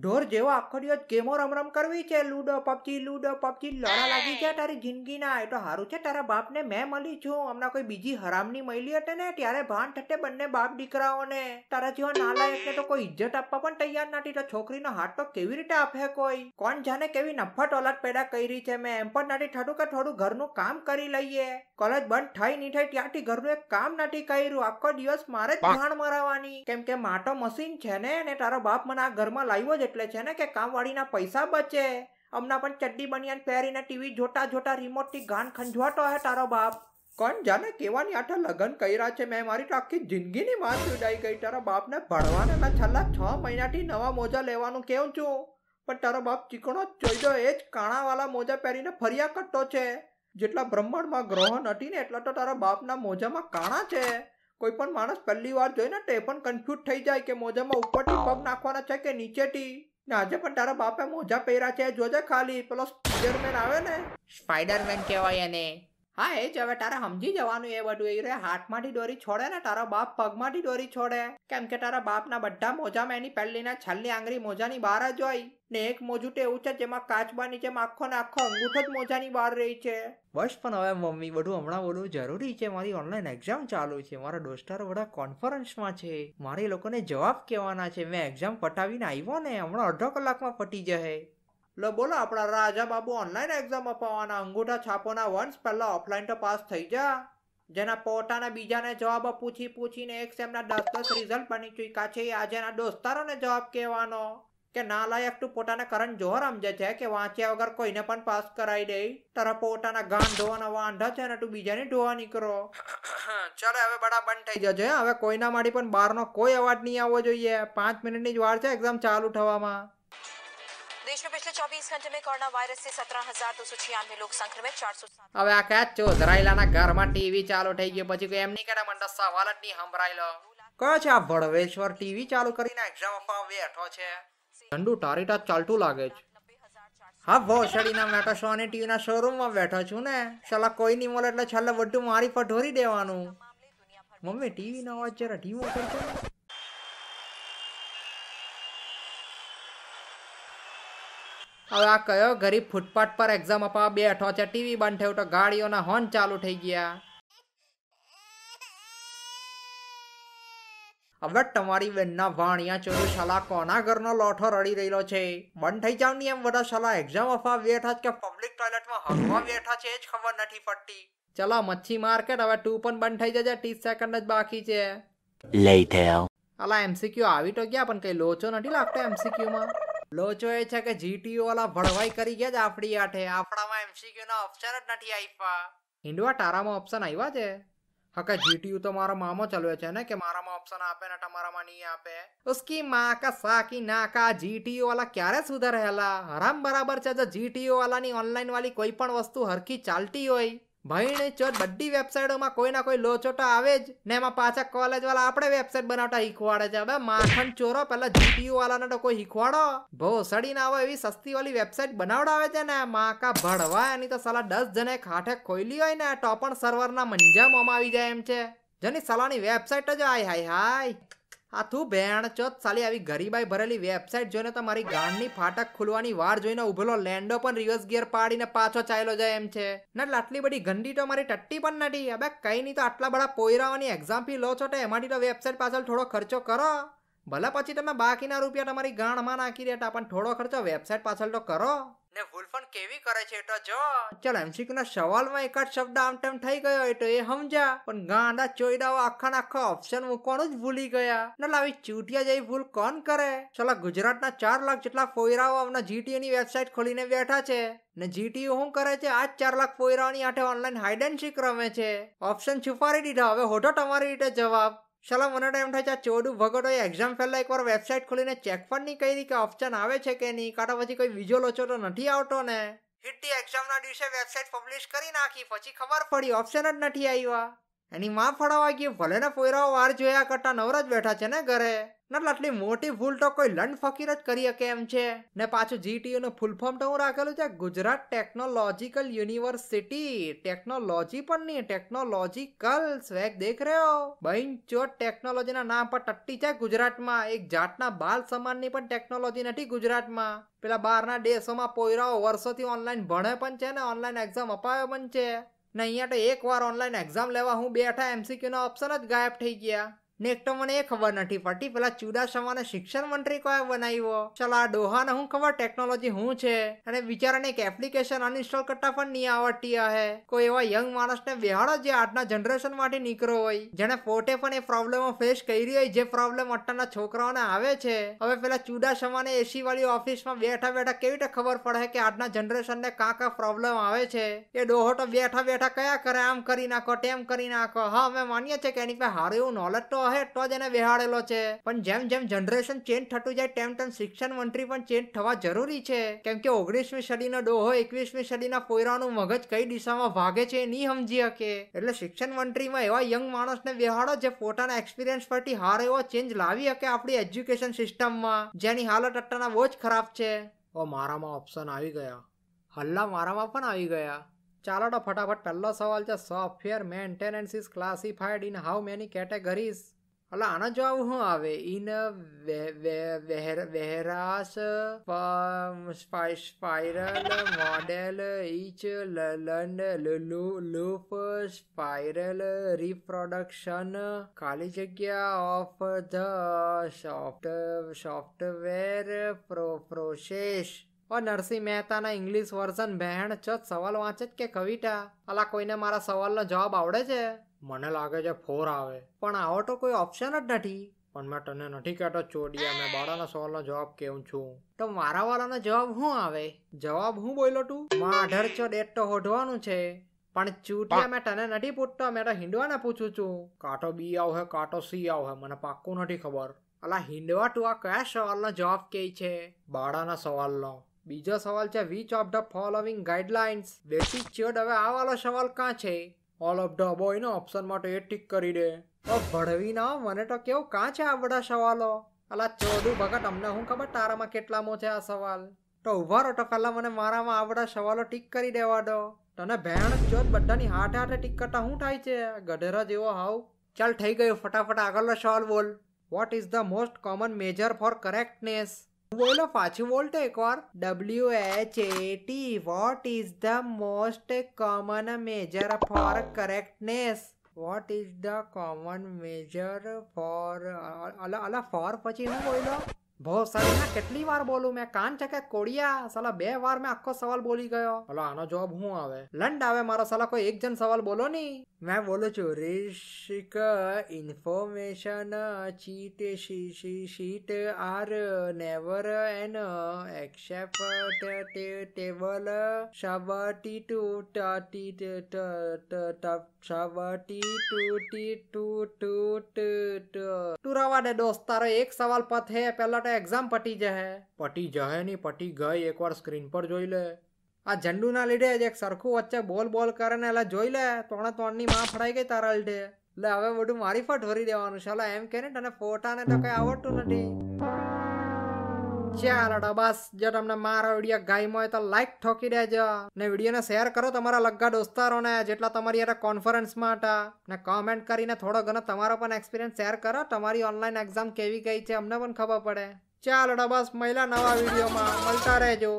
ઢોર જેવો આખો દિવસ કેમો રમ રમ કરવી છે લુડો પબજી લુડો પબજી લડા લાગી છે તારી જિંદગીના એ તો સારું છે તારા બાપને મેં મળી છું હમણાં કોઈ બીજી હરામની મળી હતી ને ત્યારે ભાન થતે બંને બાપ દીકરાઓને તારા જેવા નાલાયકને તો કોઈ ઇજ્જત આપવા પણ તૈયાર નથી તો છોકરીનો હાથ તો કેવી રીતે આપે કોઈ કોણ જાણે કેવી નફટ ઓલાદ પેદા કરી છે મેં એમ પણ નથી થતું કે થોડું ઘરનું કામ કરી લઈએ કોલેજ બંધ થઈ નહીં થઈ ત્યાંથી ઘરનું એક કામ નથી કર્યું આખો દિવસ મારે જ ભાણ મરાવાની કેમ કે માટો મશીન છે ને તારો બાપ મને આ ઘરમાં લાવ્યો જ એટલે છે ને કે કામવાળીના પૈસા બચે હમણાં પણ ચડ્ડી બનિયાન પહેરીને ટીવી જોતા જોતા રિમોટથી ગાન ખંજવાતો હે તારો બાપ કોણ જાને કેવાની આઠા લગ્ન કર્યા છે મેં મારી તો આખી જિંદગીની માસ ઉડાઈ ગઈ તારા બાપને ભણવાના ના છેલ્લા છ મહિનાથી નવા મોજા લેવાનું કેવું છું પણ તારો બાપ ચીકણો ચોઈદો એ જ કાણાવાળા મોજા પહેરીને ફરિયા કરતો છે જેટલા બ્રહ્માંડમાં ગ્રહણ હતી ને એટલા તો તારા બાપના મોજામાં કાણા છે કોઈ પણ માણસ પહેલી વાર જોઈને તો એ પણ કન્ફ્યુઝ થઈ જાય કે મોજામાં ઉપરથી પગ નાખવાના છે કે નીચેથી ને આજે પણ તારા બાપે મોજા પહેર્યા છે જોજે ખાલી પેલો સ્પાઈડરમેન આવે ને સ્પાઈડરમેન કહેવાય એને હા એ જ હવે તારે સમજી જવાનું એ બધું એ રે હાથમાંથી દોરી છોડે ને તારા બાપ પગમાંથી દોરી છોડે કેમ કે તારા બાપના બધા મોજામાં એની ના છેલ્લી આંગળી મોજાની બહાર જ હોય ને એક મોજું તો એવું છે જેમાં કાચબાની જેમ આખો ને આખો અંગૂઠો જ મોજાની બહાર રહી છે બસ પણ હવે મમ્મી બધું હમણાં બધું જરૂરી છે મારી ઓનલાઈન એક્ઝામ ચાલુ છે મારા દોસ્તારો બધા કોન્ફરન્સમાં છે મારે લોકોને જવાબ કહેવાના છે મેં એક્ઝામ પટાવીને આવ્યો ને હમણાં અડધો કલાકમાં પટી જશે લો બોલો આપણા રાજા બાબુ ઓનલાઈન એક્ઝામ અપાવવાના અંગૂઠા છાપોના વંશ પહેલા ઓફલાઈન તો પાસ થઈ જા જેના પોતાના બીજાને જવાબ પૂછી પૂછીને એક સેમના દસ દસ રિઝલ્ટ બની ચૂક્યા છે આજે એના દોસ્તારોને જવાબ કહેવાનો કે ના લાયક તું પોતાના કરંટ જોર સમજે છે કે વાંચ્યા વગર કોઈને પણ પાસ કરાવી દે તારા પોતાના ગામ ધોવાના વાંધો છે ને તું બીજાને ધોવા નીકળો ચાલો હવે બડા બંધ થઈ જજો હવે કોઈના માટે પણ બહારનો કોઈ અવાજ નહીં આવવો જોઈએ પાંચ મિનિટની જ વાર છે એક્ઝામ ચાલુ થવામાં देश में पिछले 24 घंटे में कोरोना वायरस से સત્તર હજાર દોસો છ્યાનવે લોક સંક્રમિત ચારસો હવે આખા ચોધરાયેલાના ઘરમાં ટીવી ચાલુ થઈ ગયો પછી કોઈ એમ નહીં કરે મંડળ સવાલ જ નહીં સંભળાયેલો કયો છે આ વડવેશ્વર ટીવી ચાલુ કરીને એક્ઝામ આપવા બેઠો છે ઠંડુ ટારીટા ચાલતું લાગે છે હા ભોસડીના મેટો સોની ટીવીના માં બેઠો છું ને સલા કોઈ નહીં મળે એટલે છેલ્લે બધું મારી પર ઢોરી દેવાનું મમ્મી ટીવીનો અવાજ જરા ધીમો કરજો હવે આ કયો ગરીબ ફૂટપાથ પર એક્ઝામ આપવા બેઠો છે ટીવી બંધ થયું તો ગાડીઓના હોર્ન ચાલુ થઈ ગયા હવે તમારી બેનના વાણિયા ચોરી શાલા કોના ઘરનો લોઠો રડી રહેલો છે બંધ થઈ જાવ ની એમ બધા શાલા એક્ઝામ આપવા બેઠા કે પબ્લિક ટોયલેટમાં હગવા બેઠા છે એ જ ખબર નથી પડતી ચલો મચ્છી માર્કેટ હવે ટુ પણ બંધ થઈ જશે ત્રીસ સેકન્ડ જ બાકી છે અલા એમસીક્યુ આવી તો ગયા પણ કઈ લોચો નથી લાગતો એમસીક્યુમાં લોચો એ છે કે જીટીયુ વાળા ભળવાઈ કરી ગયા જ આપણી આઠે આપણામાં એમસીક્યુ ના ઓપ્શન જ નથી આવ્યા હિન્દવા તારામાં ઓપ્શન આવ્યા છે હકે જીટીયુ તો મારો મામો ચલવે છે ને કે મારામાં ઓપ્શન આપે ને તમારામાં નહીં આપે ઉસકી માં કા સાકી ના કા જીટીયુ વાળા ક્યારે સુધર હેલા હરામ બરાબર છે જો જીટીયુ વાળાની ઓનલાઈન વાળી કોઈ પણ વસ્તુ હરખી ચાલતી હોય ભાઈ ભયણે ચોર બધી વેબસાઇટોમાં કોઈના કોઈ લોચોટો આવે જ ને એમાં પાછા કોલેજવાળા આપણે વેબસાઇટ બનાવતા શીખવાડે છે હવે માખણ ચોરો પેલા જીટીયુ વાળાને તો કોઈ શીખવાડો ભોસડી ના આવે એવી સસ્તી વાળી વેબસાઇટ બનાવડાવે છે ને માકા ભડવા એની તો સલા દસ જણે ખાઠે ખોઈલી હોય ને તો ટોપણ સર્વરના મંજામાં આવી જાય એમ છે જેની સલાની વેબસાઇટ જ આય હાય હાય આ તું બેણ ચોથ સાલી આવી ગરીબાઈ ભરેલી વેબસાઇટ જોઈને તો મારી ગાંડની ફાટક ખુલવાની વાર જોઈને ઉભેલો લેન્ડો પણ રિવર્સ ગિયર પાડીને પાછો ચાલ્યો જાય એમ છે ના આટલી બધી ગંદી તો મારી ટટ્ટી પણ નથી હવે કંઈ નહીં તો આટલા બધા પોયરાઓની એક્ઝામ ફી લો છો તો એમાંથી તો વેબસાઇટ પાછળ થોડો ખર્ચો કરો ભલે પછી તમે બાકીના રૂપિયા તમારી ગાણમાં નાખી દેતા પણ થોડો ખર્ચો વેબસાઇટ પાછળ તો કરો ને ભૂલ પણ કેવી કરે છે તો જો ચાલ એમસીક્યુ ના સવાલમાં એકાદ શબ્દ આમ તેમ થઈ ગયો હોય તો એ સમજ્યા પણ ગાંડા ચોઈડાઓ આખા આખો ઓપ્શન મૂકવાનું જ ભૂલી ગયા ને લાવી ચૂટિયા જેવી ભૂલ કોણ કરે ચલા ગુજરાતના ચાર લાખ જેટલા ફોયરાઓ હમણાં જીટીયુ ની વેબસાઇટ ખોલીને બેઠા છે ને જીટીયુ શું કરે છે આ ચાર લાખ ફોયરાઓની આઠે ઓનલાઈન હાઇડ એન્ડ સીક રમે છે ઓપ્શન છુપાડી દીધા હવે હોટો તમારી રીતે જવાબ સલા મને તો એમ થાય છે આ ચોડું ભગડો એ એક્ઝામ પહેલાં એકવાર વેબસાઇટ ખોલીને ચેક પણ નહીં કરી કે ઓપ્શન આવે છે કે નહીં કાં તો પછી કોઈ બીજો લોચો તો નથી આવતો ને હિટી એક્ઝામના દિવસે વેબસાઇટ પબ્લિશ કરી નાખી પછી ખબર પડી ઓપ્શન જ નથી આવ્યા એની માં ફળાવા ગઈ ભલે ને પોયરાઓ વાર જોયા કરતા નવરા જ બેઠા છે ને ઘરે નટલ આટલી મોટી ભૂલ તો કોઈ લંડ ફકીર જ કરી શકે એમ છે ને પાછું જીટીયુ નું ફૂલ ફોર્મ તો હું રાખેલું છે ગુજરાત ટેકનોલોજીકલ યુનિવર્સિટી ટેકનોલોજી પણ નહીં ટેકનોલોજીકલ સ્વેગ દેખ રહ્યો બહેન ચોટ ટેકનોલોજીના નામ પર ટટ્ટી છે ગુજરાતમાં એક જાતના બાલ સમાનની પણ ટેકનોલોજી નથી ગુજરાતમાં પેલા બહારના દેશોમાં પોયરાઓ વર્ષોથી ઓનલાઈન ભણે પણ છે ને ઓનલાઈન એક્ઝામ અપાવે પણ છે ને અહીંયા તો એક વાર ઓનલાઈન એક્ઝામ લેવા હું બેઠા એમસીક્યુના ઓપ્શન જ ગાયબ થઈ ગયા ને એક તો મને એ ખબર નથી પડતી પેલા ચુડાસમાને શિક્ષણ મંત્રી કોયા બનાવ્યો ચલો આ ડોહાને હું ખબર ટેકનોલોજી હું છે અને બિચારાને એક એપ્લિકેશન અનઇન્સ્ટોલ કરતા પણ નહીં આવડતી હે કોઈ એવા યંગ માણસને બેહાડો જે આજના જનરેશન માટે નીકળો હોય જેને પોતે પણ એ પ્રોબ્લેમો ફેસ કરી હોય જે પ્રોબ્લેમ અત્યારના છોકરાઓને આવે છે હવે પેલા ચુડાસમાને એસી વાળી ઓફિસમાં બેઠા બેઠા કેવી રીતે ખબર પડે કે આજના જનરેશનને કાં કાં પ્રોબ્લેમ આવે છે એ ડોહો તો બેઠા બેઠા કયા કરે આમ કરી નાખો તેમ કરી નાખો હા અમે માનીએ છીએ કે એની પાસે સારું એવું નોલેજ તો રહે તો જ એને બેહાડેલો છે પણ જેમ જેમ જનરેશન ચેન્જ થતું જાય તેમ તેમ શિક્ષણ મંત્રી પણ ચેન્જ થવા જરૂરી છે કેમ કે ઓગણીસમી સદીનો ડોહો એકવીસમી સદીના કોયરાનું મગજ કઈ દિશામાં ભાગે છે એ નહીં સમજી શકે એટલે શિક્ષણ મંત્રીમાં એવા યંગ માણસને બેહાડો જે પોતાના એક્સપિરિયન્સ પરથી હારો એવો ચેન્જ લાવી શકે આપણી એજ્યુકેશન સિસ્ટમમાં જેની હાલત અત્યારના બહુ જ ખરાબ છે ઓ મારામાં ઓપ્શન આવી ગયા હલ્લા મારામાં પણ આવી ગયા ચાલો તો ફટાફટ પહેલો સવાલ છે software maintenance is classified in how many categories અલા આના જવાબ શું આવે in whereas spiral model each લંડ લૂપ સ્પાઇરલ રિપ્રોડક્શન ખાલી જગ્યા of the soft software pro process ઓ નરસિંહ મહેતાના ઇંગ્લિશ વર્ઝન બહેણ ચ સવાલ વાંચે જ કે કવિતા અલા કોઈને મારા સવાલનો જવાબ આવડે છે મને લાગે છે ફોર આવે પણ આવો તો કોઈ ઓપ્શન જ નથી પણ મેં તને નથી કહેતો ચોડિયા મેં બાળાના સવાલનો જવાબ કેવું છું તો મારા વાળાનો જવાબ શું આવે જવાબ હું બોલ્યો તું માં અઢાર છો ડેટ તો હોઢવાનું છે પણ ચૂંટિયા મેં તને નથી પૂછતો મેં તો હિંડવાને પૂછું છું કાંટો બી આવશે કાંટો સી આવશે મને પાક્કું નથી ખબર અલા હિંડવા તું આ કયા સવાલનો જવાબ કે છે બાળાના સવાલનો બીજો સવાલ છે which of the following guidelines બેટી ચેડ હવે આ વાળો સવાલ કાં છે ઓલ ઓફ ધ અબો ને ઓપ્શન માટે ટીક કરી દે તો ઓ ભળવીનો મને તો કેવું કાં છે આ બધા સવાલો અલા ચોધું ભગત અમને હું ખબર તારામાં કેટલામો છે આ સવાલ તો ઉભા રહો તો પહેલાં મને મારામાં આ બધા સવાલો ટીક કરી દેવા દો તને ભેણ જો બધાની હાથે હાથે ટીક કરતા શું થાય છે ગઢેરા જેવો હાવ ચાલ થઈ ગયું ફટાફટ આગળનો સવાલ બોલ what is the most common measure for correctness બોલો પાછું બોલતો એકવાર W H A T what is the most common measure for correctness what is the common measure for અલા અલા ફોર પછી હું બોલો બહુ સર ના કેટલી વાર બોલું મેં કાન છે કે કોડિયા સાલા બે વાર મેં આખો સવાલ બોલી ગયો ભલા આનો જવાબ હું આવે લંડ આવે મારો સાલા કોઈ એક જણ સવાલ બોલો નહીં મેં બોલું છું રિશિક information cheat sheet are never an acceptable શવટી ટુ ટી શવટી ટુ ટી ટુ ટુ ટુ ટુ રવા દે દોસ્તારો એક સવાલ પત હે પહેલા આપણે એક્ઝામ પટી જશે પટી જશે નહીં પટી ગઈ એકવાર સ્ક્રીન પર જોઈ લે આ ઝંડુના લીધે જ એક સરખું વચ્ચે બોલ બોલ કરે ને એટલે જોઈ લે ત્રણે ત્રણની માં ફડાઈ ગઈ તારા લીધે એટલે હવે બધું મારી ફટ ભરી દેવાનું છે એમ કે ને તને ફોટાને તો કંઈ આવડતું નથી ચાલો તો બસ જો તમને મારો વિડીયો ગાયમાં હોય તો લાઈક ઠોકી દેજો ને વિડીયોને શેર કરો તમારા લગ્ગા દોસ્તારોને જેટલા તમારી યાર કોન્ફરન્સમાં હતા ને કોમેન્ટ કરીને થોડો ઘણો તમારો પણ એક્સપિરિયન્સ શેર કરો તમારી ઓનલાઈન એક્ઝામ કેવી ગઈ છે અમને પણ ખબર પડે ચાલો તો બસ મહિલા નવા વિડીયોમાં મળતા રહેજો